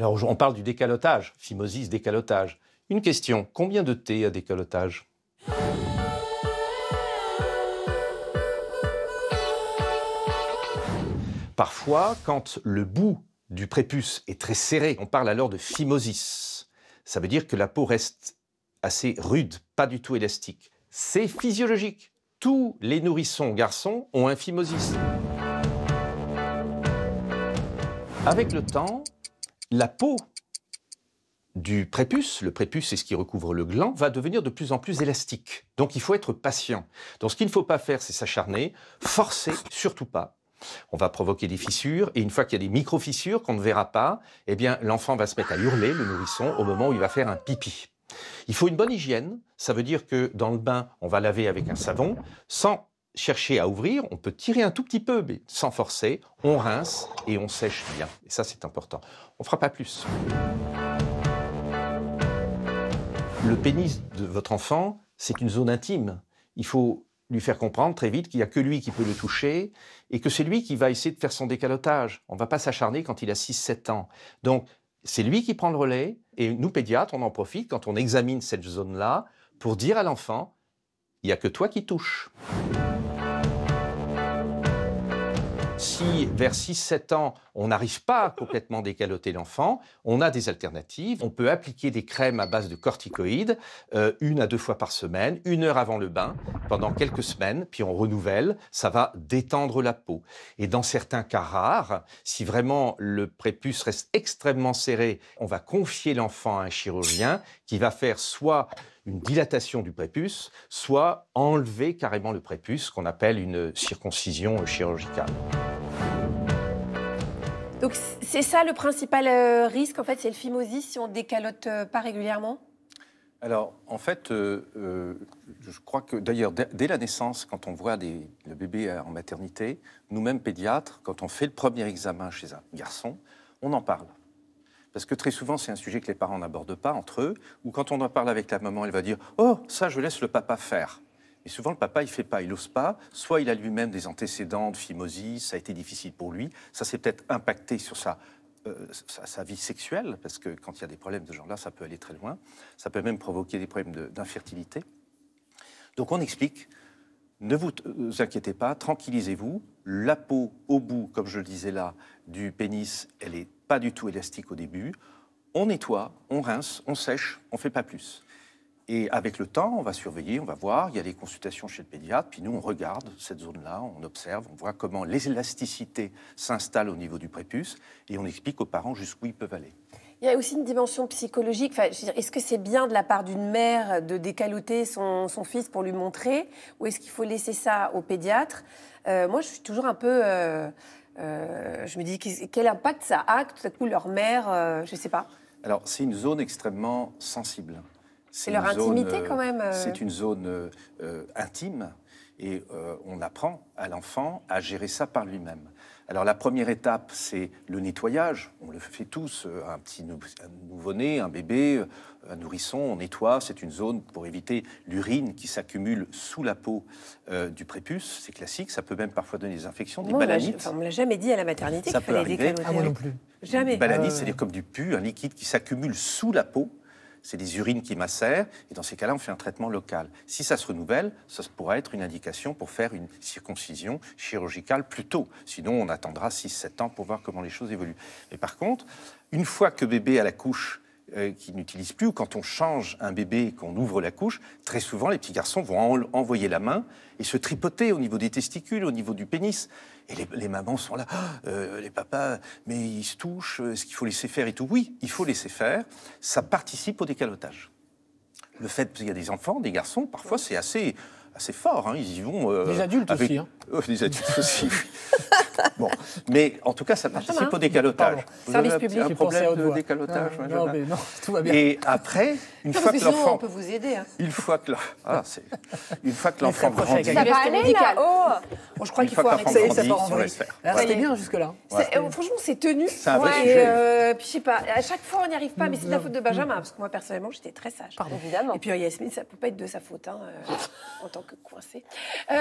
Alors on parle du décalotage, phimosis, décalotage. Une question, combien de thé à décalotage Parfois, quand le bout du prépuce est très serré, on parle alors de phimosis. Ça veut dire que la peau reste assez rude, pas du tout élastique. C'est physiologique. Tous les nourrissons garçons ont un phimosis. Avec le temps, la peau du prépuce, le prépuce c'est ce qui recouvre le gland, va devenir de plus en plus élastique. Donc il faut être patient. Donc ce qu'il ne faut pas faire, c'est s'acharner, forcer, surtout pas. On va provoquer des fissures, et une fois qu'il y a des micro-fissures qu'on ne verra pas, eh bien l'enfant va se mettre à hurler, le nourrisson, au moment où il va faire un pipi. Il faut une bonne hygiène, ça veut dire que dans le bain, on va laver avec un savon, sans chercher à ouvrir, on peut tirer un tout petit peu, mais sans forcer, on rince et on sèche bien. Et ça, c'est important. On ne fera pas plus. Le pénis de votre enfant, c'est une zone intime. Il faut lui faire comprendre très vite qu'il n'y a que lui qui peut le toucher et que c'est lui qui va essayer de faire son décalotage. On ne va pas s'acharner quand il a 6-7 ans. Donc, c'est lui qui prend le relais et nous, pédiatres, on en profite quand on examine cette zone-là pour dire à l'enfant, il n'y a que toi qui touches. Si vers 6-7 ans, on n'arrive pas à complètement décaloter l'enfant, on a des alternatives. On peut appliquer des crèmes à base de corticoïdes, euh, une à deux fois par semaine, une heure avant le bain, pendant quelques semaines, puis on renouvelle. Ça va détendre la peau. Et dans certains cas rares, si vraiment le prépuce reste extrêmement serré, on va confier l'enfant à un chirurgien qui va faire soit une dilatation du prépuce, soit enlever carrément le prépuce, qu'on appelle une circoncision chirurgicale. Donc c'est ça le principal euh, risque, en fait, c'est le phimosis si on décalote euh, pas régulièrement alors, en fait, euh, je crois que d'ailleurs, dès la naissance, quand on voit le bébé en maternité, nous-mêmes pédiatres, quand on fait le premier examen chez un garçon, on en parle. Parce que très souvent, c'est un sujet que les parents n'abordent pas entre eux, ou quand on en parle avec la maman, elle va dire Oh, ça, je laisse le papa faire souvent, le papa, il fait pas, il n'ose pas. Soit il a lui-même des antécédents de phimosis, ça a été difficile pour lui. Ça s'est peut-être impacté sur euh, sa, vie sexuelle, parce que quand il y a des problèmes de genre-là, ça peut aller très loin. Ça peut même provoquer des problèmes d'infertilité. Donc on explique, ne vous, vous euh, inquiétez pas, tranquillisez-vous. La peau au bout, comme je le disais là, du pénis, elle n'est pas du tout élastique au début. On nettoie, on rince, on sèche, on ne fait pas plus. Et avec le temps, on va surveiller, on va voir, il y a des consultations chez le pédiatre, puis nous, on regarde cette zone-là, on observe, on voit comment l'élasticité s'installe au niveau du prépuce, et on explique aux parents jusqu'où ils peuvent aller. Il y a aussi une dimension psychologique. est-ce que c'est bien de la part d'une mère de décaloter son, fils pour lui montrer, ou est-ce qu'il faut laisser ça au pédiatre euh, Moi, je suis toujours un peu... Euh, euh, je me dis, quel impact ça a, tout à coup, leur mère, je ne sais pas. Alors, c'est une zone extrêmement sensible. C'est leur intimité euh, quand même. Euh. C'est une zone euh, intime et on apprend à l'enfant à gérer ça par lui-même. Alors la première étape, c'est le nettoyage. On le fait tous, un petit nouveau-né, un bébé, un nourrisson, on nettoie. C'est une zone pour éviter l'urine qui s'accumule sous la peau du prépuce. C'est classique, ça peut même parfois donner des infections, des balanites. on ne l'a jamais dit à la maternité qu'il fallait arriver, ah, non plus. Jamais. Balanite, ah, c'est-à-dire comme du pu, un liquide qui s'accumule sous la peau c'est des urines qui macèrent, et dans ces cas-là, on fait un traitement local. Si ça se renouvelle, ça pourrait être une indication pour faire une circoncision chirurgicale plus tôt. Sinon, on attendra 6-7 ans pour voir comment les choses évoluent. Mais par contre, une fois que bébé à la couche euh, Qui n'utilisent plus, ou quand on change un bébé et qu'on ouvre la couche, très souvent les petits garçons vont envoyer la main et se tripoter au niveau des testicules, au niveau du pénis. Et les, mamans sont là, ah, euh, les papas, mais ils se touchent, euh, est-ce qu'il faut laisser faire et tout Oui, il faut laisser faire, ça participe au décalotage. Le fait, qu'il y a des enfants, des garçons, parfois c'est assez assez fort. Hein, ils y vont. Euh, hein. euh, des adultes aussi. Hein. des adultes aussi. bon, mais en tout cas, ça participe au hein. décalotage. Vous Service avez public, un problème de décalotage. Ah, non, mais non, tout va bien. Et après, une fois que l'enfant, on peut vous aider. Une fois que la... ah, une fois que oh. l'enfant grandit, ça va aller là. Oh, je crois qu'il faut arrêter. Ça va en C'était bien jusque là. Euh, franchement, c'est tenu. C'est un vrai sujet. Puis je sais pas. À chaque fois, on n'y arrive pas, mais c'est de la faute de Benjamin parce que moi, personnellement, j'étais très sage. Pardon, évidemment. Et puis Yasmine, ça peut pas être de sa faute. En que coincé. Euh,